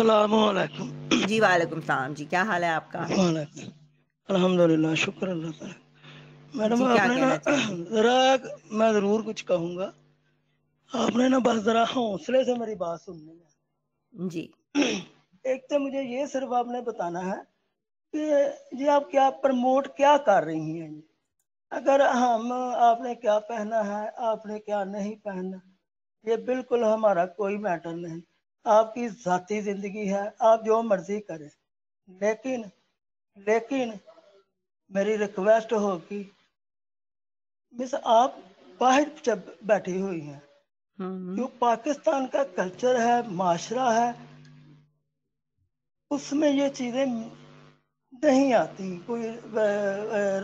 जी वालेकुम सलाम जी क्या हाल है आपका अल्हम्दुलिल्लाह शुक्र अल्लाह ताला मैडम आपने ना जरा मैं जरूर कुछ कहूँगा आपने ना बस जरा हौसले से मेरी बात सुननी है जी एक तो मुझे ये सिर्फ आपने बताना है कि जी आप क्या प्रमोट क्या कर रही हैं अगर हम आपने क्या पहना है आपने क्या नहीं पहना ये बिल्कुल हमारा कोई मैटर नहीं आपकी जाती ज़िंदगी है आप जो मर्ज़ी करें लेकिन लेकिन मेरी रिक्वेस्ट होगी मिस आप बाहर जब बैठी हुई हैं हम्म। जो पाकिस्तान का कल्चर है माशरा है उसमें ये चीज़ें नहीं आती कोई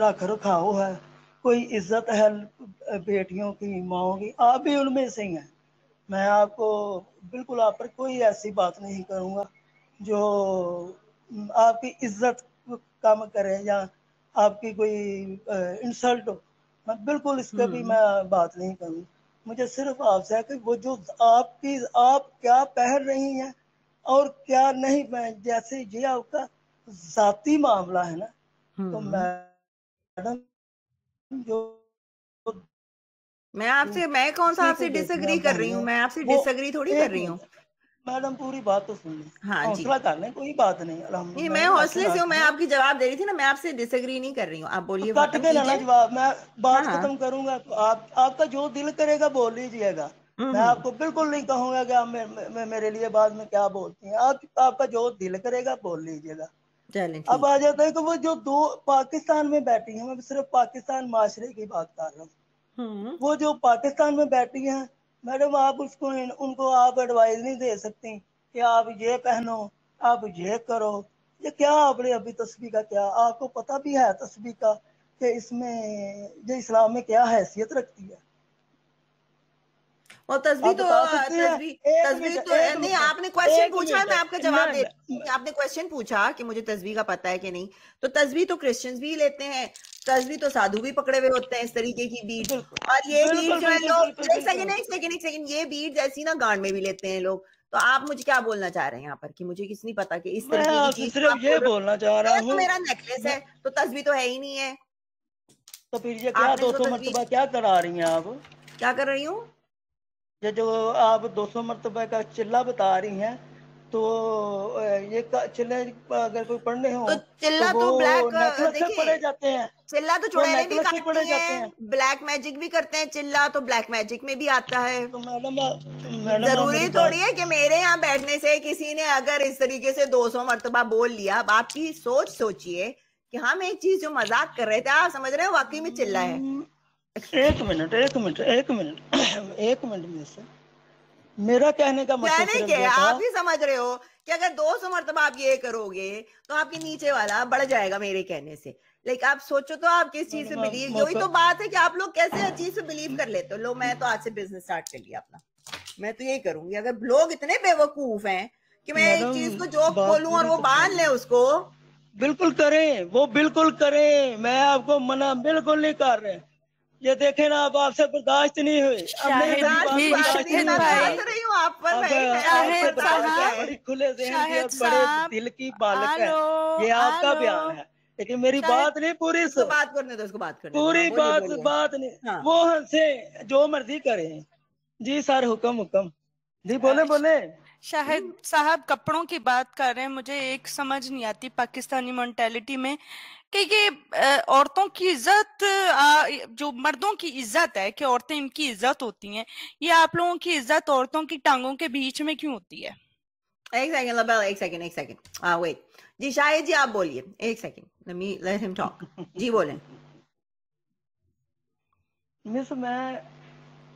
रख रखाव है कोई इज्जत है बेटियों की माओ की आप भी उनमें से हैं मैं आपको बिल्कुल आप पर कोई ऐसी बात नहीं करूंगा जो आपकी इज्जत कम करे या आपकी कोई इंसल्ट हो मैं बिल्कुल इसका भी हम्म। मैं बात नहीं करूँ मुझे सिर्फ आपसे है कि वो जो आपकी आप क्या पहन रही हैं और क्या नहीं मैं जैसे ये आपका जाति मामला है ना तो हम्म। मैडम जो मैं आपसे हम्म। मैं कौन सा आपसे डिसएग्री कर रही हूँ मैं आपसे डिसएग्री थोड़ी कर रही हूँ मैडम पूरी बात तो सुन ली हाँ जी करने कोई बात नहीं ये मैं हौसले से हूँ मैं आपकी जवाब दे रही थी ना मैं आपसे डिसएग्री नहीं कर रही हूँ आप बोलिए कट के मतलब लाना जवाब मैं बात हाँ। खत्म करूंगा आप आपका जो दिल करेगा बोल लीजिएगा मैं हम्म। आपको बिल्कुल नहीं कहूंगा कि आप मे, मे, मेरे लिए बाद में क्या बोलती हैं आप आपका जो दिल करेगा बोल लीजिएगा अब आ जाता है कि वो जो दो पाकिस्तान में बैठी है मैं सिर्फ पाकिस्तान माशरे की बात कर रहा हूँ हम्म। वो जो पाकिस्तान में बैठी हैं मैडम आप उसको उनको आप एडवाइस नहीं दे सकती कि आप ये पहनो आप ये करो ये क्या आपने अभी तस्वीर का क्या आपको पता भी है तस्वीर का कि इसमें ये इस्लाम में क्या हैसियत रखती है और तस्वीर तो तस्वीर तो है नहीं आपने क्वेश्चन पूछा मैं आपका जवाब दे आपने क्वेश्चन पूछा कि मुझे तस्वीर का पता है कि नहीं तो तस्वीर तो क्रिश्चियंस भी लेते हैं भी तो साधु भी पकड़े हुए होते हैं इस तरीके की बीट और ये बीट जो है लोग एक सेकंड एक सेकंड एक सेकंड ये बीट जैसी ना गांड में भी लेते हैं लोग तो आप मुझे क्या बोलना चाह रहे हैं यहाँ पर कि मुझे किस नहीं पता कि इस तरह की सिर्फ ये बोलना चाह रहा तो हूँ मेरा नेकलेस है तो तस्वीर तो है ही नहीं है तो फिर ये क्या दो सौ मरतबा क्या करा रही हैं आप क्या कर रही हूँ ये जो आप दो सौ मरतबा का चिल्ला बता रही हैं तो ये चिल्ले अगर कोई पढ़ने हो तो चिल्ला तो, तो ब्लैक देखिए पढ़े जाते हैं चिल्ला तो चुड़ैले भी करते हैं ब्लैक मैजिक भी करते हैं चिल्ला तो ब्लैक मैजिक में भी आता है तो मैडम जरूरी थोड़ी है कि मेरे यहाँ बैठने से किसी ने अगर इस तरीके से 200 मरतबा बोल लिया अब आपकी सोच सोचिए कि हम हाँ, एक चीज जो मजाक कर रहे थे आप समझ रहे हो वाकई में चिल्ला है हम्म, एक मिनट एक मिनट एक मिनट एक मिनट में मेरा कहने का मतलब यानी कि आप ही समझ रहे हो कि अगर दो सौ मरतबा आप ये करोगे तो आपके नीचे वाला बढ़ जाएगा मेरे कहने से लाइक आप सोचो तो आप किस चीज से बिलीव यही तो-, तो बात है कि आप लोग कैसे हर चीज से बिलीव कर लेते हो लो मैं तो आज से बिजनेस स्टार्ट कर लिया अपना मैं तो यही करूंगी अगर लोग इतने बेवकूफ हैं कि मैं एक चीज को जो बोलूं और वो बांध तो ले उसको बिल्कुल करें वो बिल्कुल करें मैं आपको मना बिल्कुल नहीं कर रहे ये देखे ना आप आपसे बर्दाश्त नहीं हुए खुले दिल की बालक है ये आपका बयान है लेकिन मेरी बात नहीं पूरी तो बात करने दो उसको बात करने पूरी बात बात नहीं हाँ। वो हंसे जो मर्जी करे जी सर हुक्म हुक्म जी बोले बोले शाहिद साहब कपड़ों की बात कर रहे हैं मुझे एक समझ नहीं आती पाकिस्तानी मोन्टेलिटी में कि ये औरतों की इज्जत जो मर्दों की इज्जत है कि औरतें इनकी इज्जत होती हैं ये आप लोगों की इज्जत औरतों की टांगों के बीच में क्यों होती है एक सेकंड लबेल एक सेकंड एक सेकंड हाँ वेट जी शायद जी आप बोलिए एक second let me let him talk जी बोलें मिस मैं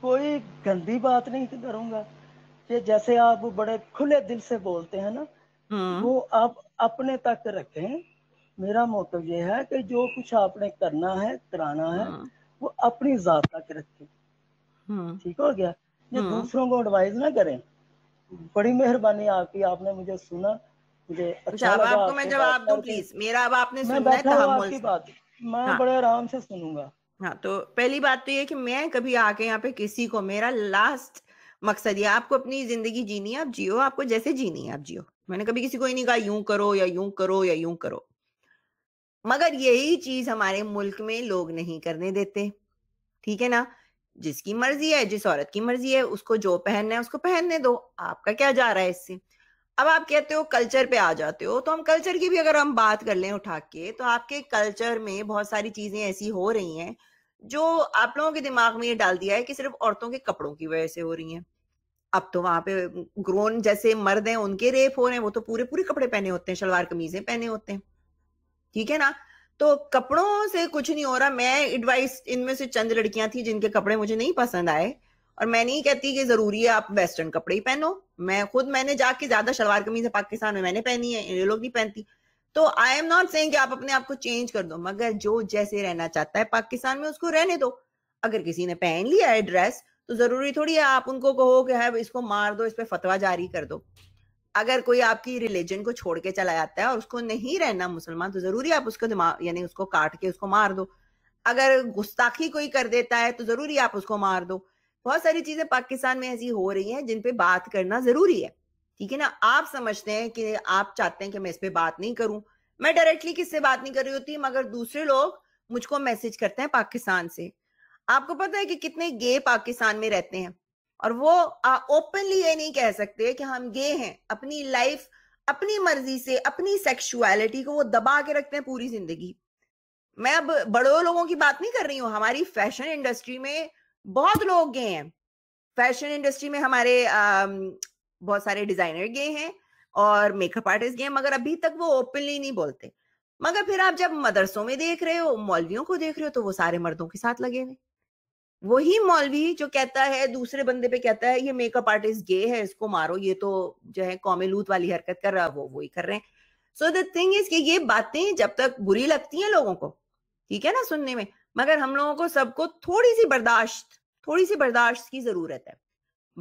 कोई गंदी बात नहीं करूंगा कि जैसे आप बड़े खुले दिल से बोलते हैं ना हम्म। वो आप अपने तक रखें मेरा मोटिव ये है कि जो कुछ आपने करना है कराना है हाँ। वो अपनी जात तक रखे हाँ। ठीक हो गया ये हाँ। दूसरों को एडवाइज ना करें बड़ी मेहरबानी आपकी आपने मुझे सुना मुझे अच्छा, अच्छा लगा आपको मैं जवाब दूं प्लीज मेरा अब आपने सुनना है आपकी बात मैं बड़े आराम से सुनूंगा हाँ तो पहली बात तो ये कि मैं कभी आके यहाँ पे किसी को मेरा लास्ट मकसद ये आपको अपनी जिंदगी जीनी है आप जियो आपको जैसे जीनी है आप जियो मैंने कभी किसी को ही नहीं कहा यूं करो या यूं करो या यूं करो मगर यही चीज हमारे मुल्क में लोग नहीं करने देते ठीक है ना जिसकी मर्जी है जिस औरत की मर्जी है उसको जो पहनना है उसको पहनने दो आपका क्या जा रहा है इससे अब आप कहते हो कल्चर पे आ जाते हो तो हम कल्चर की भी अगर हम बात कर लें उठा के तो आपके कल्चर में बहुत सारी चीजें ऐसी हो रही हैं जो आप लोगों के दिमाग में ये डाल दिया है कि सिर्फ औरतों के कपड़ों की वजह से हो रही हैं अब तो वहां पे ग्रोन जैसे मर्द हैं उनके रेप हो रहे हैं वो तो पूरे पूरे कपड़े पहने होते हैं शलवार कमीजें पहने होते हैं ठीक है ना तो कपड़ों से कुछ नहीं हो रहा मैं एडवाइस इनमें से चंद लड़कियां थी जिनके कपड़े मुझे नहीं पसंद आए और मैं नहीं कहती कि जरूरी है आप वेस्टर्न कपड़े ही पहनो मैं खुद मैंने जाके ज्यादा शलवार कमीज पाकिस्तान में मैंने पहनी है ये लोग नहीं पहनती तो आई एम नॉट सेइंग कि आप अपने आप को चेंज कर दो मगर जो जैसे रहना चाहता है पाकिस्तान में उसको रहने दो अगर किसी ने पहन लिया है ड्रेस तो जरूरी थोड़ी है आप उनको कहो कि है इसको मार दो इस पर फतवा जारी कर दो अगर कोई आपकी रिलीजन को छोड़ के चला जाता है और उसको नहीं रहना मुसलमान तो जरूरी आप उसको दिमाग यानी उसको काट के उसको मार दो अगर गुस्ताखी कोई कर देता है तो जरूरी आप उसको मार दो बहुत सारी चीजें पाकिस्तान में ऐसी हो रही हैं जिन पे बात करना जरूरी है ठीक है ना आप समझते हैं कि आप चाहते हैं कि मैं इस पर बात नहीं करूं मैं डायरेक्टली किससे बात नहीं कर रही होती मगर दूसरे लोग मुझको मैसेज करते हैं पाकिस्तान से आपको पता है कि कितने गे पाकिस्तान में रहते हैं और वो ओपनली ये नहीं कह सकते कि हम गे हैं अपनी लाइफ अपनी मर्जी से अपनी सेक्सुअलिटी को वो दबा के रखते हैं पूरी जिंदगी मैं अब बड़ों लोगों की बात नहीं कर रही हूँ हमारी फैशन इंडस्ट्री में बहुत लोग गए हैं फैशन इंडस्ट्री में हमारे आ, बहुत सारे डिजाइनर गए हैं और मेकअप आर्टिस्ट गए हैं मगर अभी तक वो ओपनली नहीं बोलते मगर फिर आप जब मदरसों में देख रहे हो मौलवियों को देख रहे हो तो वो सारे मर्दों के साथ लगे हुए वही मौलवी जो कहता है दूसरे बंदे पे कहता है ये मेकअप आर्टिस्ट गे है इसको मारो ये तो जो है कॉमेलूत वाली हरकत कर रहा वो वही कर रहे हैं सो द थिंग इज कि ये बातें जब तक बुरी लगती हैं लोगों को ठीक है ना सुनने में मगर हम लोगों को सबको थोड़ी सी बर्दाश्त थोड़ी सी बर्दाश्त की जरूरत है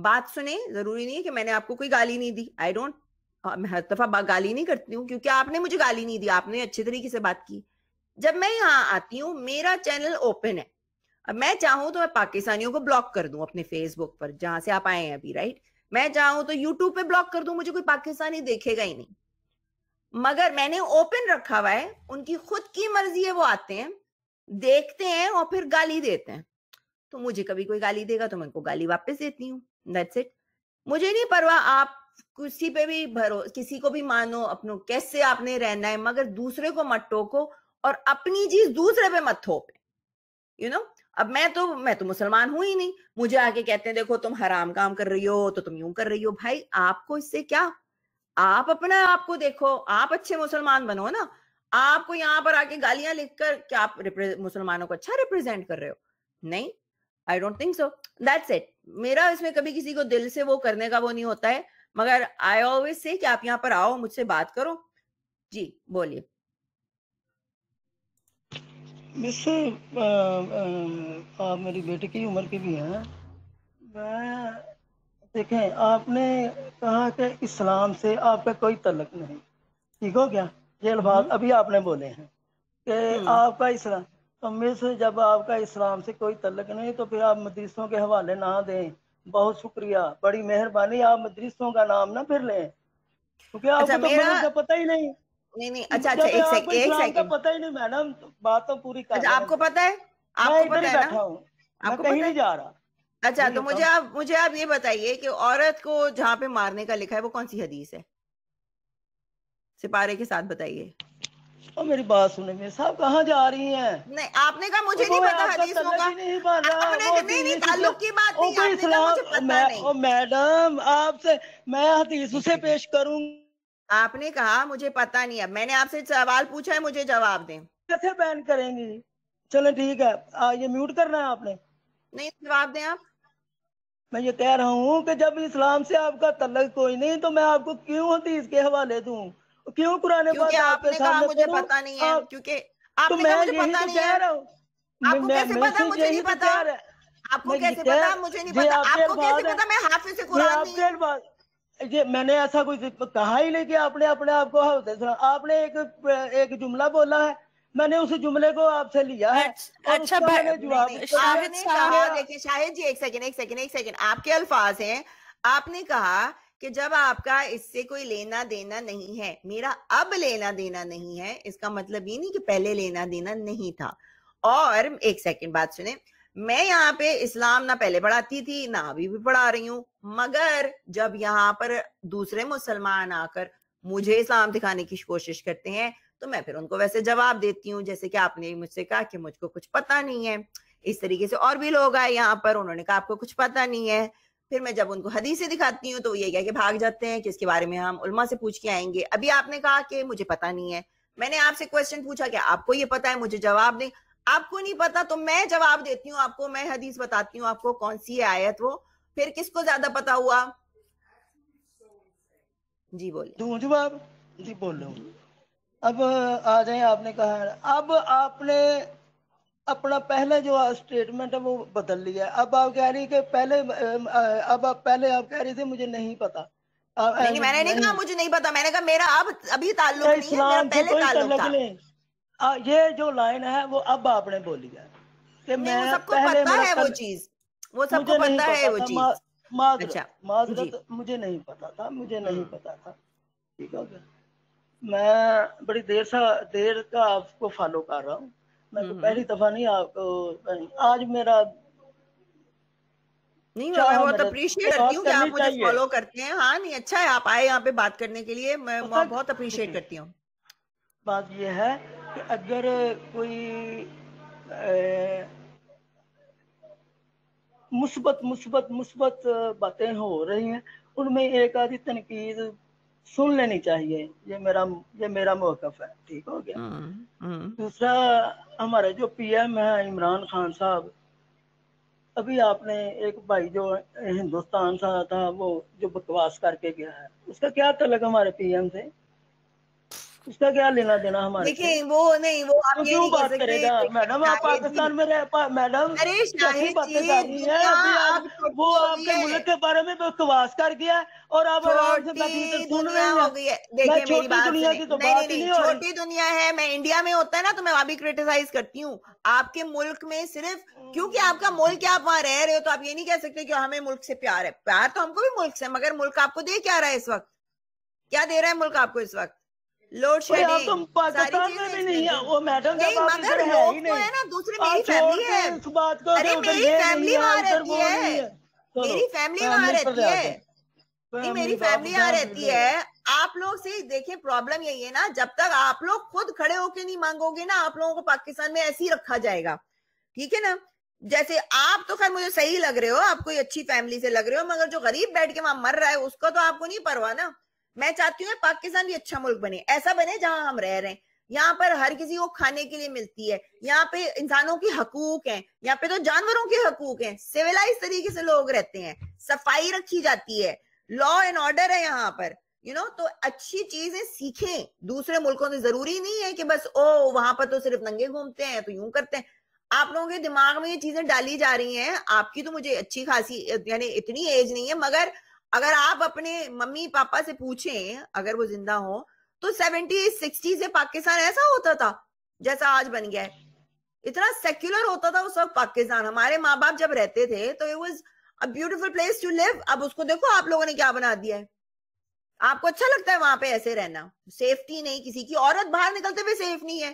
बात सुने जरूरी नहीं है कि मैंने आपको कोई गाली नहीं दी आई डोंट मैं हर दफा गाली नहीं करती हूँ क्योंकि आपने मुझे गाली नहीं दी आपने अच्छे तरीके से बात की जब मैं यहाँ आती हूँ मेरा चैनल ओपन है अब मैं चाहूं तो मैं पाकिस्तानियों को ब्लॉक कर दूं अपने फेसबुक पर जहां से आप आए हैं अभी राइट मैं चाहूं तो यूट्यूब पे ब्लॉक कर दूं मुझे कोई पाकिस्तानी देखेगा ही नहीं मगर मैंने ओपन रखा हुआ है उनकी खुद की मर्जी है वो आते हैं देखते हैं और फिर गाली देते हैं तो मुझे कभी कोई गाली देगा तो मैं उनको गाली वापस देती हूँ दैट्स इट मुझे नहीं परवाह आप किसी पे भी भरो किसी को भी मानो अपनो कैसे आपने रहना है मगर दूसरे को मत टोको और अपनी चीज दूसरे पे मत थोपे यू नो अब मैं तो मैं तो मुसलमान हूं ही नहीं मुझे आके कहते हैं देखो तुम हराम काम कर रही हो तो तुम यूं कर रही हो भाई आपको इससे क्या आप अपना आपको देखो आप अच्छे मुसलमान बनो ना आपको यहाँ पर आके गालियां लिखकर क्या आप मुसलमानों को अच्छा रिप्रेजेंट कर रहे हो नहीं I don't think so that's it मेरा इसमें कभी किसी को दिल से वो करने का वो नहीं होता है मगर आई ऑलवेज से कि आप यहाँ पर आओ मुझसे बात करो जी बोलिए मिस आप मेरी बेटी की उम्र की भी हैं मैं देखें आपने कहा कि इस्लाम से आपका कोई तलक नहीं ठीक हो गया ये अल्फाज हम्म। अभी आपने बोले हैं कि हम्म। आपका इस्लाम तो मिस जब आपका इस्लाम से कोई तलक नहीं तो फिर आप मदरसों के हवाले ना दें बहुत शुक्रिया बड़ी मेहरबानी आप मदरसों का नाम ना फिर लें क्योंकि आपको अच्छा, तो मेरा... पता ही नहीं नहीं नहीं अच्छा अच्छा एक सेकंड एक सेकंड तो पता ही नहीं मैडम बात तो पूरी कर अच्छा आपको पता है आपको पता है ना आपको कहीं नहीं जा रहा अच्छा तो मुझे आप मुझे आप ये बताइए कि औरत को जहाँ पे मारने का लिखा है वो कौन सी हदीस है सिपारे के साथ बताइए और मेरी बात सुने मेरे साहब कहाँ जा रही हैं नहीं आपने कहा मुझे नहीं पता हदीसों का नहीं आपने नहीं नहीं नहीं ताल्लुक की बात नहीं आपने कहा मुझे पता नहीं मैडम आपसे मैं हदीसों से पेश करूंगा आपने कहा मुझे पता नहीं अब मैंने आपसे सवाल पूछा है मुझे जवाब दें कैसे बैन करेंगी चलो ठीक है आ, ये म्यूट करना है आपने नहीं जवाब दें आप मैं ये कह रहा हूँ कि जब इस्लाम से आपका तलक कोई नहीं तो मैं आपको क्यों हदीस के हवाले दू क्यों कुरान पाक आपके सामने मुझे पता नहीं है क्योंकि तो आपने तो मुझे पता नहीं है आपको कैसे पता मुझे नहीं पता आपको कैसे पता मुझे नहीं पता आपको कैसे पता मैं हाफिज से कुरान नहीं ये मैंने ऐसा कुछ कहा ही नहीं कि आपने अपने आप को आपने एक एक जुमला बोला है मैंने उस जुमले को आपसे लिया है अच्छा भाई अच्छा, शाहिद देखिए शाहिद जी एक सेकंड एक सेकंड एक सेकंड आपके अल्फाज हैं आपने कहा कि जब आपका इससे कोई लेना देना नहीं है मेरा अब लेना देना नहीं है इसका मतलब ये नहीं कि पहले लेना देना नहीं था और एक सेकंड बात सुने मैं यहाँ पे इस्लाम ना पहले पढ़ाती थी ना अभी भी पढ़ा रही हूँ मगर जब यहाँ पर दूसरे मुसलमान आकर मुझे इस्लाम दिखाने की कोशिश करते हैं तो मैं फिर उनको वैसे जवाब देती हूँ जैसे कि आपने मुझसे कहा कि मुझको कुछ पता नहीं है इस तरीके से और भी लोग आए यहाँ पर उन्होंने कहा आपको कुछ पता नहीं है फिर मैं जब उनको हदीसें दिखाती हूँ तो ये क्या कि भाग जाते हैं कि इसके बारे में हम उलमा से पूछ के आएंगे अभी आपने कहा कि मुझे पता नहीं है मैंने आपसे क्वेश्चन पूछा कि आपको ये पता है मुझे जवाब नहीं आपको नहीं पता तो मैं जवाब देती हूँ आपको मैं हदीस बताती हूँ आपको कौन सी आयत वो फिर किसको ज्यादा पता हुआ जी बोले दू जवाब जी बोल रहा अब आ जाए आपने कहा अब आपने अपना पहले जो स्टेटमेंट है वो बदल लिया अब आप कह रही कि पहले अब आप पहले आप कह रही थी मुझे नहीं पता नहीं, मैंने नहीं, नहीं कहा मुझे नहीं पता मैंने कहा मेरा अब अभी ताल्लुक नहीं है मेरा पहले ताल्लुक था आ, ये जो लाइन है वो अब आपने बोली है कि मैं वो सबको पता है वो चीज वो सबको पता है वो चीज माजरत अच्छा, माजरत मुझे नहीं पता था मुझे नहीं हम्म। पता था ठीक है मैं बड़ी देर सा देर का आपको फॉलो कर रहा हूँ मैं तो हम्म, हम्म। पहली दफा नहीं आपको आज मेरा नहीं मैं बहुत अप्रिशिएट करती हूँ कि आप मुझे फॉलो करते हैं हाँ नहीं अच्छा है आप आए यहाँ पे बात करने के लिए मैं तो बहुत अप्रिशिएट करती हूँ बात यह है अगर कोई मुस्बत मुस्बत मुस्बत बातें हो रही हैं उनमें एक आधी तनकीद सुन लेनी चाहिए ये मेरा ये मेरा मौकफ है ठीक हो गया हाँ, हाँ। दूसरा हमारे जो पीएम है इमरान खान साहब अभी आपने एक भाई जो हिंदुस्तान सा था वो जो बकवास करके गया है उसका क्या तलक हमारे पीएम से इसका क्या लेना देना हमारे देखिए वो नहीं वो आप तो क्यों बात करेगा मैडम आप पाकिस्तान में रह पा मैडम कैसी तो बातें कर रही है अभी आप वो आपके मुल्क के बारे में बकवास कर गया और आप आराम से बैठे सुन रहे हो देखिए मेरी बात दुनिया की तो बात नहीं छोटी दुनिया है मैं इंडिया में होता है ना तो मैं वहां भी क्रिटिसाइज करती हूँ आपके मुल्क में सिर्फ क्योंकि आपका मुल्क आप वहां रह रहे हो तो आप ये नहीं कह सकते कि हमें मुल्क से प्यार है प्यार तो हमको भी मुल्क से मगर मुल्क आपको दे क्या रहा है इस वक्त क्या दे रहा है मुल्क आपको इस वक्त लोड शेडिंग तुम पाकिस्तान में भी नहीं है वो मैडम तो है ना दूसरे मेरी फैमिली है इस बात को अरे तो मेरी फैमिली वहां रहती है मेरी फैमिली वहां रहती है नहीं मेरी फैमिली यहाँ रहती है आप लोग से देखिए प्रॉब्लम यही है ना जब तक आप लोग खुद खड़े होके नहीं मांगोगे ना आप लोगों को पाकिस्तान में ऐसे ही रखा जाएगा ठीक है ना जैसे आप तो खैर मुझे सही लग रहे हो आप कोई अच्छी फैमिली से लग रहे हो मगर जो गरीब बैठ के वहां मर रहा है उसका तो आपको नहीं परवा ना मैं चाहती हूँ पाकिस्तान भी अच्छा मुल्क बने ऐसा बने जहां हम रह रहे हैं यहाँ पर हर किसी को खाने के लिए मिलती है यहाँ पे इंसानों के हकूक हैं यहाँ पे तो जानवरों के हकूक हैं सिविलाइज तरीके से लोग रहते हैं सफाई रखी जाती है लॉ एंड ऑर्डर है यहाँ पर यू you नो know, तो अच्छी चीजें सीखें दूसरे मुल्कों से जरूरी नहीं है कि बस ओ वहां पर तो सिर्फ नंगे घूमते हैं तो यूं करते हैं आप लोगों के दिमाग में ये चीजें डाली जा रही हैं आपकी तो मुझे अच्छी खासी यानी इतनी एज नहीं है मगर अगर आप अपने मम्मी पापा से पूछें अगर वो जिंदा हो तो सेवेंटी सिक्सटी से पाकिस्तान ऐसा होता था जैसा आज बन गया है इतना सेक्युलर होता था उस वक्त पाकिस्तान हमारे माँ बाप जब रहते थे तो it was a beautiful place to live अब उसको देखो आप लोगों ने क्या बना दिया है आपको अच्छा लगता है वहां पे ऐसे रहना सेफ्टी नहीं किसी की औरत बाहर निकलते हुए सेफ नहीं है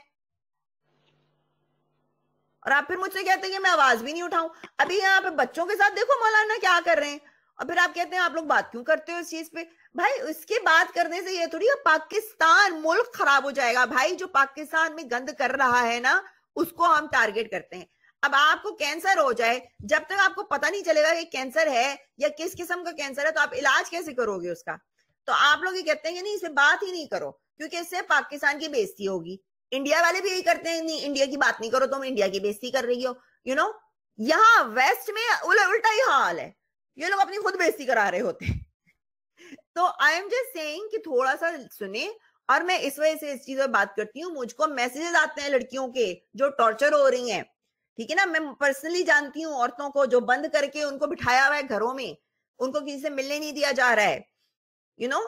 और आप फिर मुझसे कहते हैं कि मैं आवाज भी नहीं उठाऊं अभी यहाँ पे बच्चों के साथ देखो मौलाना क्या कर रहे हैं और फिर आप कहते हैं आप लोग बात क्यों करते हो इस चीज पे भाई उसके बात करने से ये थोड़ी पाकिस्तान मुल्क खराब हो जाएगा भाई जो पाकिस्तान में गंद कर रहा है ना उसको हम टारगेट करते हैं अब आपको कैंसर हो जाए जब तक आपको पता नहीं चलेगा कि कैंसर है या किस किस्म का कैंसर है तो आप इलाज कैसे करोगे उसका तो आप लोग ये कहते हैं कि नहीं इसे बात ही नहीं करो क्योंकि इससे पाकिस्तान की बेजती होगी इंडिया वाले भी यही करते हैं नहीं इंडिया की बात नहीं करो तुम तो इंडिया की बेजती कर रही हो यू you नो know? यहाँ वेस्ट में उल्टा ही हाल है ये लोग अपनी खुद बेइज्जती करा रहे होते तो आई एम जस्ट सेइंग कि थोड़ा सा सुने और मैं इस वजह से इस चीज पर बात करती हूँ मुझको मैसेजेस आते हैं लड़कियों के जो टॉर्चर हो रही हैं ठीक है ना मैं पर्सनली जानती हूँ औरतों को जो बंद करके उनको बिठाया हुआ है घरों में उनको किसी से मिलने नहीं दिया जा रहा है यू नो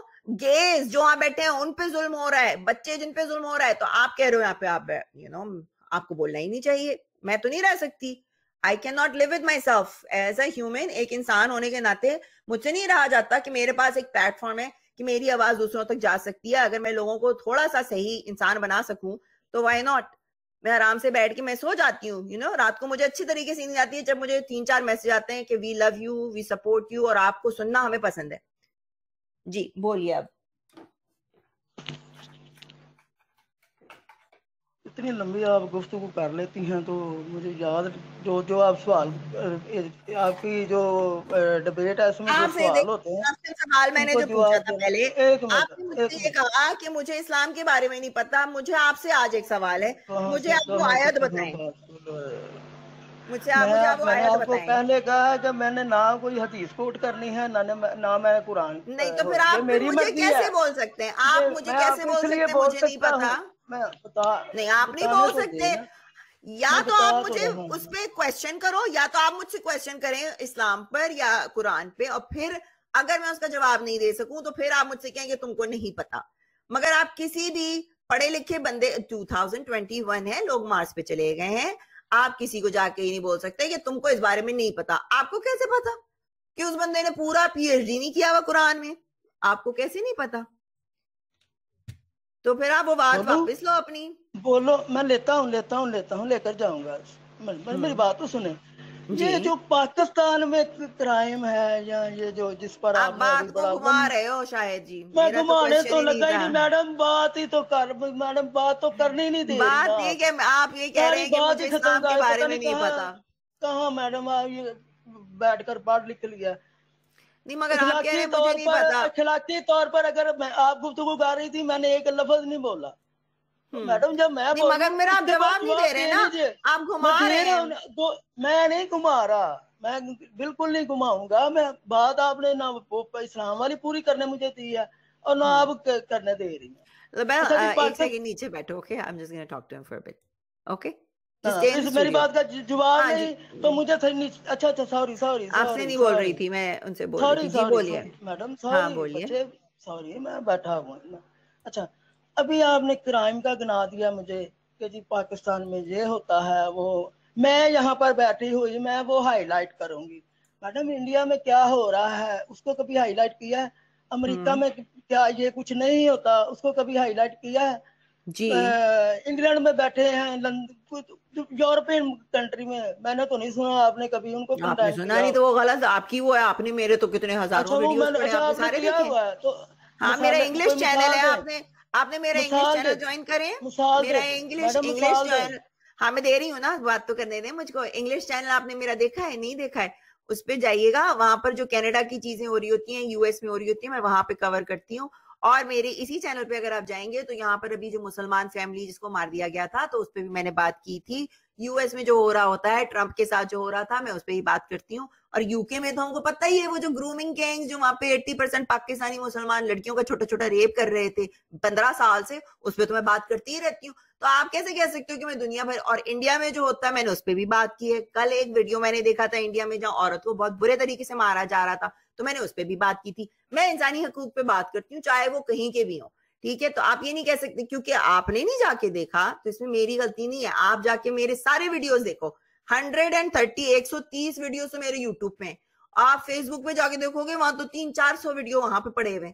गेज जो वहां बैठे हैं उन पे जुल्म हो रहा है बच्चे जिन पे जुल्म हो रहा है तो आप कह रहे हो यहाँ पे आप यू you नो know, आपको बोलना ही नहीं चाहिए मैं तो नहीं रह सकती I can not live with myself as an human एक इंसान होने के नाते मुझसे नहीं रहा जाता कि मेरे पास एक प्लेटफॉर्म है कि मेरी आवाज दूसरों तक जा सकती है अगर मैं लोगों को थोड़ा सा सही इंसान बना सकूं तो वाई नॉट मैं आराम से बैठ के मैं सो जाती हूँ यू नो रात को मुझे अच्छी तरीके से नींद आती है जब मुझे तीन चार मैसेज आते हैं कि we love you we support you और आपको सुनना हमें पसंद है जी बोलिए अब इतनी लंबी आप गुफ्तु कर लेती हैं तो मुझे याद जो जो आप सवाल आपकी जो डिबेट है उसमें जो सवाल होते हैं आपसे सवाल मैंने जो पूछा था पहले आपने मुझे ये कहा कि मुझे इस्लाम के बारे में नहीं पता मुझे आपसे आज एक सवाल है तो मुझे तो आपको आयत तो बताएं मुझे आप मैं आपको पहले कहा है जब मैंने ना कोई हदीस कोट करनी है ना ना मैं कुरान नहीं तो फिर आप मुझे कैसे बोल सकते हैं आप मुझे कैसे बोल सकते हैं मुझे नहीं पता मैं बता नहीं आप नहीं बोल तो सकते या तो आप तो मुझे उस पर क्वेश्चन करो या तो आप मुझसे क्वेश्चन करें इस्लाम पर या कुरान पे और फिर अगर मैं उसका जवाब नहीं दे सकूं तो फिर आप मुझसे कहेंगे तुमको नहीं पता मगर आप किसी भी पढ़े लिखे बंदे 2021 है लोग मार्स पे चले गए हैं आप किसी को जाके ही नहीं बोल सकते कि तुमको इस बारे में नहीं पता आपको कैसे पता कि उस बंदे ने पूरा पीएचडी नहीं किया हुआ कुरान में आपको कैसे नहीं पता तो फिर आप वो बात वापस लो अपनी बोलो मैं लेता हूँ लेता हूँ लेता हूँ लेकर जाऊंगा मेरी हाँ। बात तो सुने ये जो पाकिस्तान में क्राइम है या ये जो जिस पर आप बात को घुमा रहे हो शायद जी मैं घुमाने तो, तो लगा ही नहीं मैडम बात ही तो कर मैडम बात तो करनी नहीं थी बात ये कि आप ये कह रहे हैं कि मुझे इस्लाम के बारे में नहीं पता कहा मैडम आप ये बैठकर पढ़ लिख लिया नहीं मगर आप कह रहे मुझे नहीं पता अखलाकी तौर पर अगर आप कर रही थी मैंने एक नहीं बोला तो हम्म। मैडम जब मैं नहीं, मगर मेरा आप जवाब नहीं दे रहे ना आप घुमा रहे हैं तो मैं नहीं घुमा रहा मैं बिल्कुल नहीं घुमाऊंगा मैं बात आपने ना इस्लाम वाली पूरी करने मुझे दी है और ना हम्म। आप करने दे रही है तो अच्छा, नीचे बैठो okay I am just gonna talk to him for a bit okay हाँ, मेरी बात का जवाब हाँ, नहीं तो मुझे अच्छा अच्छा सॉरी सॉरी आपसे नहीं बोल रही थी मैं उनसे बोल बोलिए मैडम सॉरी हाँ, बोलिए सॉरी मैं बैठा हुआ अच्छा अभी आपने क्राइम का गिना दिया मुझे कि जी पाकिस्तान में ये होता है वो मैं यहाँ पर बैठी हुई मैं वो हाईलाइट करूंगी मैडम इंडिया में क्या हो रहा है उसको कभी हाईलाइट किया है अमेरिका हम्म। में क्या ये कुछ नहीं होता उसको कभी हाईलाइट किया है जी इंग्लैंड में बैठे हैं यूरोपियन कंट्री में मैंने तो नहीं सुना आपने कभी उनको आपने सुना नहीं तो वो गलत आपकी वो है आपने मेरे तो कितने अच्छा, हजारों अच्छा, वीडियोस पढ़े अच्छा, आपने सारे लिखे हुआ है तो हाँ मेरा इंग्लिश तो चैनल है आपने आपने मेरा इंग्लिश चैनल ज्वाइन करें मेरा इंग्लिश इंग्लिश चैनल हाँ मैं दे रही हूँ ना बात तो करने दे मुझको इंग्लिश चैनल आपने मेरा देखा है नहीं देखा है उस पर जाइएगा वहां पर जो कनाडा की चीजें हो रही होती हैं यूएस में हो रही होती है मैं वहां पे कवर करती हूँ और मेरे इसी चैनल पे अगर आप जाएंगे तो यहाँ पर अभी जो मुसलमान फैमिली जिसको मार दिया गया था तो उस पर भी मैंने बात की थी यूएस में जो हो रहा होता है ट्रम्प के साथ जो हो रहा था मैं उस पर ही बात करती हूँ और यूके में तो हमको पता ही है वो जो ग्रूमिंग गैंग्स जो वहां पे 80 परसेंट पाकिस्तानी मुसलमान लड़कियों का छोटा छोटा रेप कर रहे थे पंद्रह साल से उस पर तो मैं बात करती ही रहती हूँ तो आप कैसे कह सकते हो कि मैं दुनिया भर और इंडिया में जो होता है मैंने उस पर भी बात की है कल एक वीडियो मैंने देखा था इंडिया में जहां औरत को बहुत बुरे तरीके से मारा जा रहा था तो मैंने उस पर भी बात की थी मैं इंसानी हकूक पे बात करती हूँ चाहे वो कहीं के भी हो ठीक है तो आप ये नहीं कह सकते क्योंकि आपने नहीं जाके देखा तो इसमें मेरी गलती नहीं है आप जाके मेरे सारे वीडियोस देखो हंड्रेड एंड थर्टी एक सौ तीस वीडियो तो मेरे यूट्यूब पे आप फेसबुक पे जाके देखोगे वहां तो तीन चार सौ वीडियो वहां पे पड़े हुए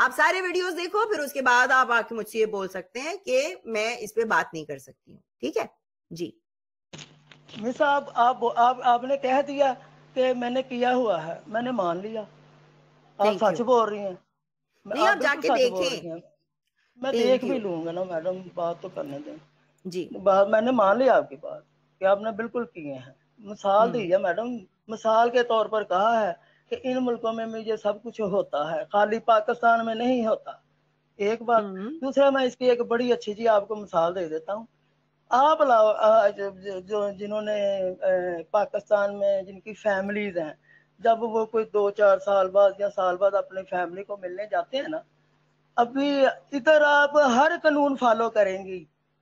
आप सारे वीडियोस देखो फिर उसके बाद आप आके मुझसे ये बोल सकते हैं कि मैं इस पर बात नहीं कर सकती हूँ ठीक है जी मिस आप, आप आपने कह दिया कि मैंने किया हुआ है मैंने मान लिया आप सच बोल रही हैं नहीं आप जाके देखें मैं देख भी लूंगा ना मैडम बात तो करने दें जी बात मैंने मान लिया आपकी बात कि आपने बिल्कुल किए हैं मिसाल हम्म। दी है मैडम मिसाल के तौर पर कहा है कि इन मुल्कों में मुझे सब कुछ होता है खाली पाकिस्तान में नहीं होता एक बात हम्म। दूसरा मैं इसकी एक बड़ी अच्छी जी आपको मिसाल दे देता हूँ आप जो जिन्होंने पाकिस्तान में जिनकी फैमिलीज हैं जब वो कोई दो चार साल बाद या साल बाद अपनी फैमिली को मिलने जाते हैं ना अभी इधर आप हर कानून फॉलो करेंगी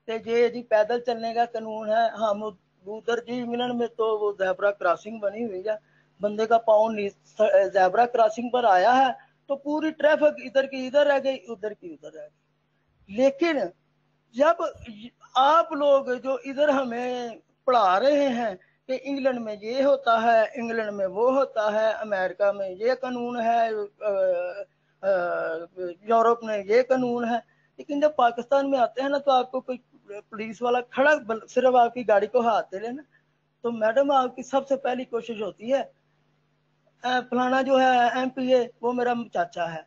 ते ये जी पैदल चलने का कानून है हम उधर जी मिलन में तो वो जैबरा क्रॉसिंग बनी हुई है बंदे का पाउंड जैबरा क्रॉसिंग पर आया है तो पूरी ट्रैफिक इधर की इधर रह गई उधर की उधर रह गई लेकिन जब आप लोग जो इधर हमें पढ़ा रहे हैं कि इंग्लैंड में ये होता है इंग्लैंड में वो होता है अमेरिका में ये कानून है यूरोप में ये कानून है लेकिन जब पाकिस्तान में आते हैं ना तो आपको कोई पुलिस वाला खड़ा सिर्फ आपकी गाड़ी को हाथ दे लेना तो मैडम आपकी सबसे पहली कोशिश होती है फलाना जो है एम पी ए वो मेरा चाचा है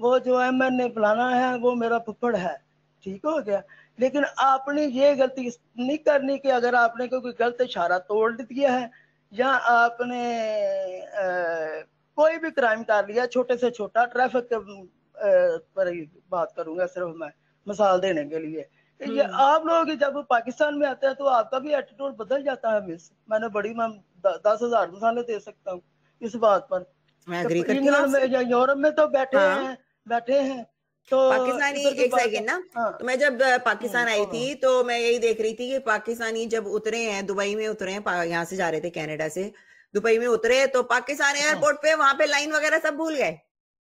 वो जो एम एन ए फलाना है वो मेरा फुफड़ है ठीक हो गया लेकिन आपने ये गलती नहीं करनी कि अगर आपने कोई गलत इशारा तोड़ दिया है या आपने आ, कोई भी क्राइम कर लिया छोटे से छोटा ट्रैफिक के आ, पर ही बात करूंगा सिर्फ मैं मिसाल देने के लिए ये हम्म। आप लोग जब पाकिस्तान में आते हैं तो आपका भी एटीट्यूड बदल जाता है मिस मैंने बड़ी मैं दस हजार मिसालें दे सकता हूँ इस बात पर इंग्लैंड में या यूरोप में तो बैठे हाँ। हैं बैठे हैं तो पाकिस्तानी तो एक सेकेंड ना हाँ। तो मैं जब पाकिस्तान हम्म, आई थी तो मैं यही देख रही थी कि पाकिस्तानी जब उतरे हैं दुबई में उतरे हैं यहाँ से जा रहे थे कनाडा से दुबई में उतरे तो पाकिस्तान अच्छा। एयरपोर्ट पे वहां पे लाइन वगैरह सब भूल गए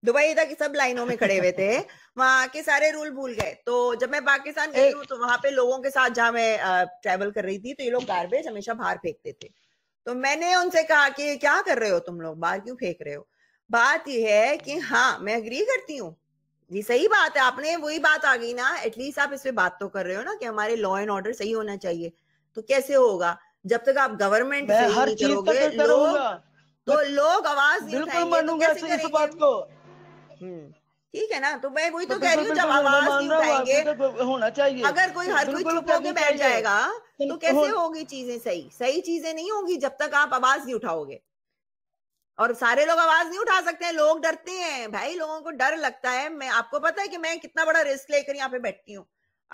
दुबई तक सब लाइनों में खड़े हुए थे वहां के सारे रूल भूल गए तो जब मैं पाकिस्तान गई हूँ तो वहां पे लोगों के साथ जहाँ मैं ट्रेवल कर रही थी तो ये लोग गार्बेज हमेशा बाहर फेंकते थे तो मैंने उनसे कहा कि क्या कर रहे हो तुम लोग बाहर क्यों फेंक रहे हो बात यह है कि हाँ मैं अग्री करती हूँ जी सही बात है आपने वही बात आ गई ना एटलीस्ट आप इस पे बात तो कर रहे हो ना कि हमारे लॉ एंड ऑर्डर सही होना चाहिए तो कैसे होगा जब तक आप गवर्नमेंट हर चीज करोगे लोग तो लोग आवाज बिल्कुल तो मानूंगा इस बात को हम्म, ठीक है ना तो मैं वही तो कह रही हूँ जब आवाज नहीं उठाएंगे तो होना चाहिए अगर कोई हर कोई चुप होकर बैठ जाएगा तो कैसे होगी चीजें सही सही चीजें नहीं होगी जब तक आप आवाज नहीं उठाओगे और सारे लोग आवाज नहीं उठा सकते हैं लोग डरते हैं भाई लोगों को डर लगता है मैं आपको पता है कि मैं कितना बड़ा रिस्क लेकर यहाँ पे बैठती हूँ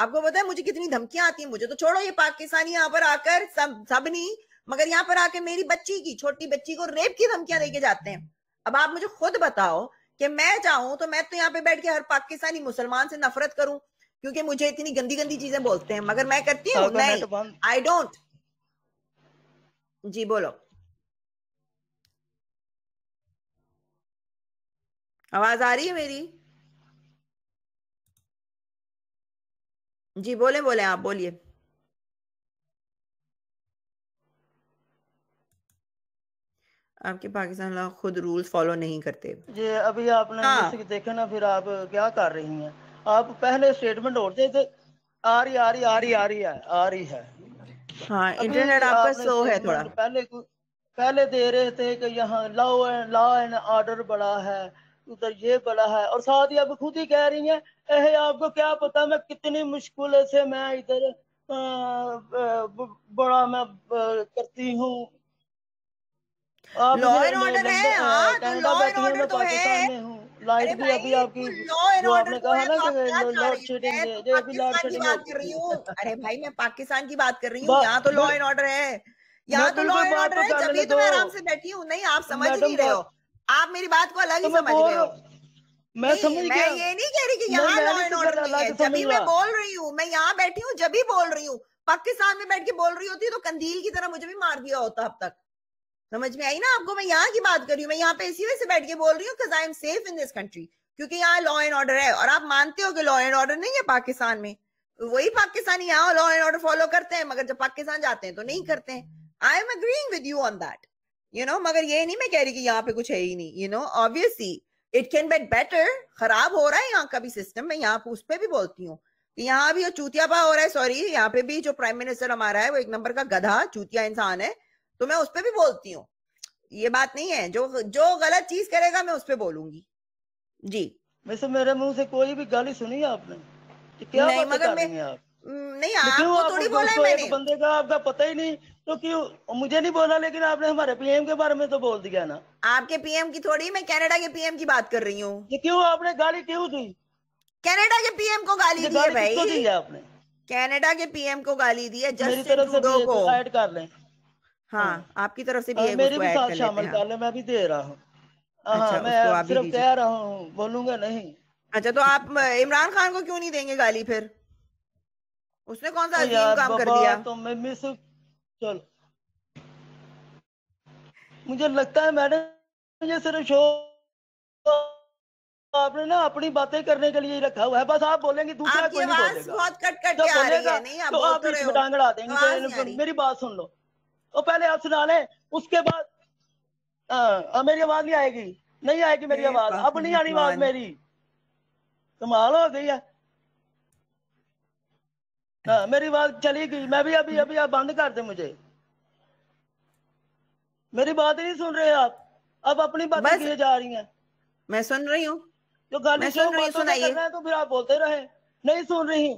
आपको पता है मुझे कितनी धमकियां आती हैं मुझे तो छोड़ो ये पाकिस्तानी यहाँ पर आकर सब सब नहीं मगर यहाँ पर आकर मेरी बच्ची की छोटी बच्ची को रेप की धमकियां देके जाते हैं अब आप मुझे खुद बताओ कि मैं जाऊं तो मैं तो यहाँ पे बैठ के हर पाकिस्तानी मुसलमान से नफरत करूं क्योंकि मुझे इतनी गंदी गंदी चीजें बोलते हैं मगर मैं करती हूँ आई डोंट तो जी बोलो आवाज आ रही है मेरी जी बोले बोले आप बोलिए आपके पाकिस्तान लोग खुद रूल्स फॉलो नहीं करते ये अभी आपने हाँ। देखे ना फिर आप क्या कर रही हैं आप पहले स्टेटमेंट और देते आ रही आ रही आ रही आ रही है आ रही है हाँ इंटरनेट आपका स्लो है थोड़ा पहले पहले दे रहे थे कि यहाँ law and law and order बड़ा है उधर ये बड़ा है और साथ ही अब खुद ही कह रही है ए आपको क्या पता मैं कितनी मुश्किल से मैं इधर बड़ा मैं करती हूँ अरे भाई मैं पाकिस्तान की बात कर रही हूँ यहाँ तो लॉ एंड ऑर्डर है यहाँ तो लॉ एंड ऑर्डर है जब तो मैं आराम से बैठी हूँ नहीं आप समझ नहीं रहे हो आप मेरी बात को अलग ही समझ रहे हो तो मैं समझ मैं ये नहीं कह रही कि यहाँ लॉ एंड ऑर्डर जब भी मैं बोल रही हूँ मैं यहाँ बैठी हूँ जब भी बोल रही हूँ पाकिस्तान में बैठ के बोल रही होती तो कंदील की तरह मुझे भी मार दिया होता अब तक समझ में आई ना आपको मैं यहाँ की बात कर रही हूँ मैं यहाँ पे इसी वजह से बैठ के बोल रही हूँ I am safe in this country क्योंकि यहाँ लॉ एंड ऑर्डर है और आप मानते हो कि लॉ एंड ऑर्डर नहीं है पाकिस्तान में वही पाकिस्तानी यहाँ लॉ एंड ऑर्डर फॉलो करते हैं मगर जब पाकिस्तान जाते हैं तो नहीं करते हैं I am agreeing with you on that you know मगर ये नहीं मैं कह रही कि यहाँ पे कुछ है ही नहीं you know obviously it can bet better खराब हो रहा है यहाँ का भी सिस्टम मैं यहाँ उस पर भी बोलती हूँ यहाँ भी चूतियापा हो रहा है सॉरी यहाँ पे भी जो प्राइम मिनिस्टर हमारा है वो एक नंबर का गधा चूतिया इंसान है तो मैं उस पर भी बोलती हूँ ये बात नहीं है जो जो गलत चीज करेगा मैं उस पर बोलूंगी जी वैसे मेरे मुंह से कोई भी गाली सुनी है आपने क्या नहीं मगर मैं आप? नहीं आपको थोड़ी बोला है मैंने बंदे का आपका पता ही नहीं तो क्यों मुझे नहीं बोला लेकिन आपने हमारे पीएम के बारे में तो बोल दिया ना आपके पीएम की थोड़ी मैं कनाडा के पीएम की बात कर रही हूँ क्यों आपने गाली क्यों दी कनाडा के पीएम को गाली दी है भाई दी है आपने कनाडा के पीएम को गाली दी है मेरी तरफ से को ऐड कर लें हाँ, हाँ आपकी तरफ से हाँ, भी मेरी भी साथ शामिल कर ले मैं भी दे रहा हूँ अच्छा, हाँ, मैं सिर्फ कह रहा हूँ बोलूंगा नहीं अच्छा तो आप इमरान खान को क्यों नहीं देंगे गाली फिर उसने कौन सा तो काम कर दिया तो मैं मिस चलो मुझे लगता है मैडम ये सिर्फ शो आपने ना अपनी बातें करने के लिए ही रखा हुआ है बस आप बोलेंगे दूसरा कोई नहीं बोलेगा बहुत कट कट के आ रही है नहीं आप तो आप तो हो में टांगड़ा देंगे मेरी बात सुन लो तो पहले आप सुना लें उसके बाद आ, मेरी आवाज नहीं आएगी नहीं आएगी मेरी आवाज अब नहीं आनी आवाज मेरी कमाल हो गई है हाँ, मेरी बात चली गई मैं भी अभी अभी आप बंद कर दे मुझे मेरी बात नहीं सुन रहे आप अब अपनी बात किए जा रही हैं मैं सुन रही हूँ जो गाली सुन रही सुनाइए तो फिर आप बोलते रहे नहीं सुन रही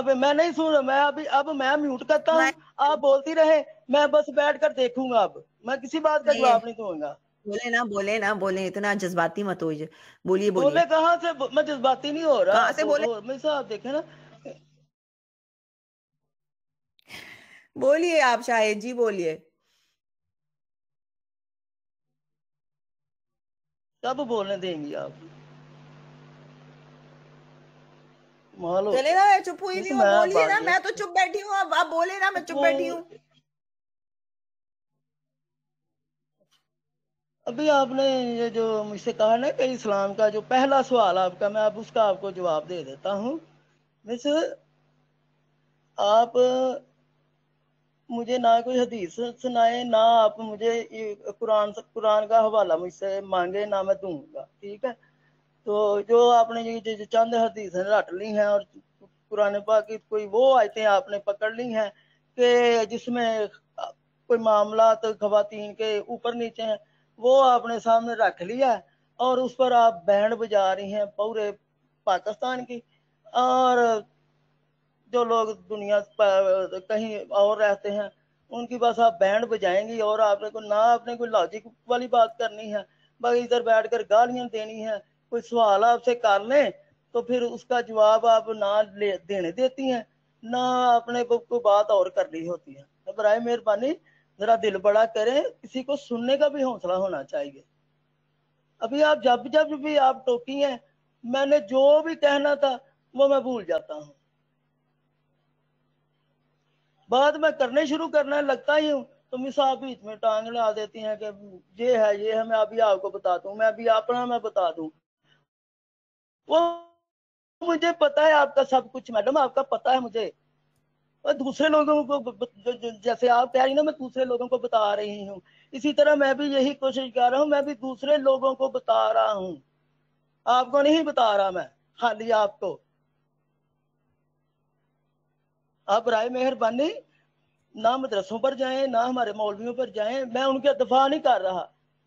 अब मैं नहीं सुन मैं अभी अब मैं म्यूट करता हूँ आप बोलती रहे मैं बस बैठ कर देखूंगा अब मैं किसी बात का जवाब नहीं दूंगा बोले ना बोले ना बोले इतना जज्बाती मत हो बोलिए बोलिए बोले कहाँ से मैं जज्बाती नहीं हो रहा से तो- बोले तो मेरे साहब देखे ना बोलिए आप शाहिद जी बोलिए कब बोलने देंगी आप चले ना मैं चुप हुई नहीं हूँ बोलिए ना मैं तो चुप बैठी हूँ आप बोले ना मैं चुप बैठी हूँ अभी आपने ये जो मुझसे कहा ना कि इस्लाम का जो पहला सवाल आपका मैं अब उसका आपको जवाब दे देता हूँ मिस आप मुझे ना कोई हदीस सुनाए ना आप मुझे कुरान कुरान का हवाला मुझसे मांगे ना मैं दूंगा ठीक है तो जो आपने ये चंद हदीस रट ली हैं और कुरान पाक की कोई वो आयते आपने पकड़ ली हैं कि जिसमें कोई मामला तो खातन के ऊपर नीचे हैं वो आपने सामने रख लिया है और उस पर आप बैंड बजा रही हैं पूरे पाकिस्तान की और जो लोग दुनिया कहीं और रहते हैं उनकी बस आप बैंड बजाएंगी और आपने को ना आपने कोई लॉजिक वाली बात करनी है बस इधर बैठ कर गालियां देनी है कोई सवाल आपसे कर ले तो फिर उसका जवाब आप ना ले देने देती हैं ना आपने कोई बात और करनी होती है तो बर मेहरबानी जरा दिल बड़ा करें किसी को सुनने का भी हौसला होना चाहिए अभी आप जब जब भी आप टोकी हैं मैंने जो भी कहना था वो मैं भूल जाता हूँ बाद में करने शुरू करने लगता ही हूँ तो मिसा भी में टांग ला देती हैं कि ये है ये है मैं अभी आपको बता दू मैं अभी अपना मैं बता दू वो मुझे पता है आपका सब कुछ मैडम आपका पता है मुझे मैं दूसरे लोगों को जैसे आप कह रही ना मैं दूसरे लोगों को बता रही हूँ इसी तरह मैं भी यही कोशिश कर रहा हूँ मैं भी दूसरे लोगों को बता रहा हूँ आपको नहीं बता रहा मैं खाली आपको आप राय मेहरबानी ना मदरसों पर जाए ना हमारे मौलवियों पर जाए मैं उनके दफा नहीं कर रहा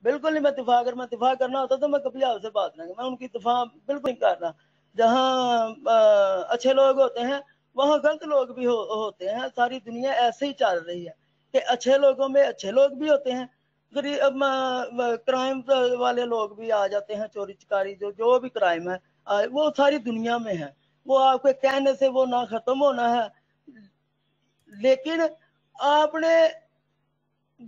बिल्कुल नहीं मैं इतफा अगर मैं इतफा करना होता तो मैं कपिल आपसे बात ना मैं उनकी इतफा बिल्कुल नहीं कर रहा जहाँ अच्छे लोग होते हैं वहाँ गलत लोग भी हो, होते हैं सारी दुनिया ऐसे ही चल रही है कि अच्छे लोगों में अच्छे लोग भी होते हैं गरीब क्राइम वाले लोग भी आ जाते हैं चोरी चकारी जो जो भी क्राइम है वो सारी दुनिया में है वो आपके कहने से वो ना खत्म होना है लेकिन आपने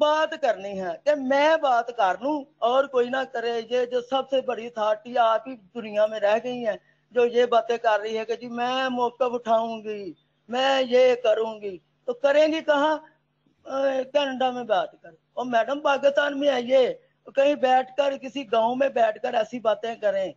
बात करनी है कि मैं बात कर लू और कोई ना करे ये जो सबसे बड़ी अथॉरिटी आप ही दुनिया में रह गई है जो ये बातें कर रही है कि जी मैं मौका उठाऊंगी मैं ये करूंगी तो करेंगी कहा कनाडा में बात कर और मैडम पाकिस्तान में आइए कहीं बैठकर किसी गांव में बैठकर ऐसी बातें करें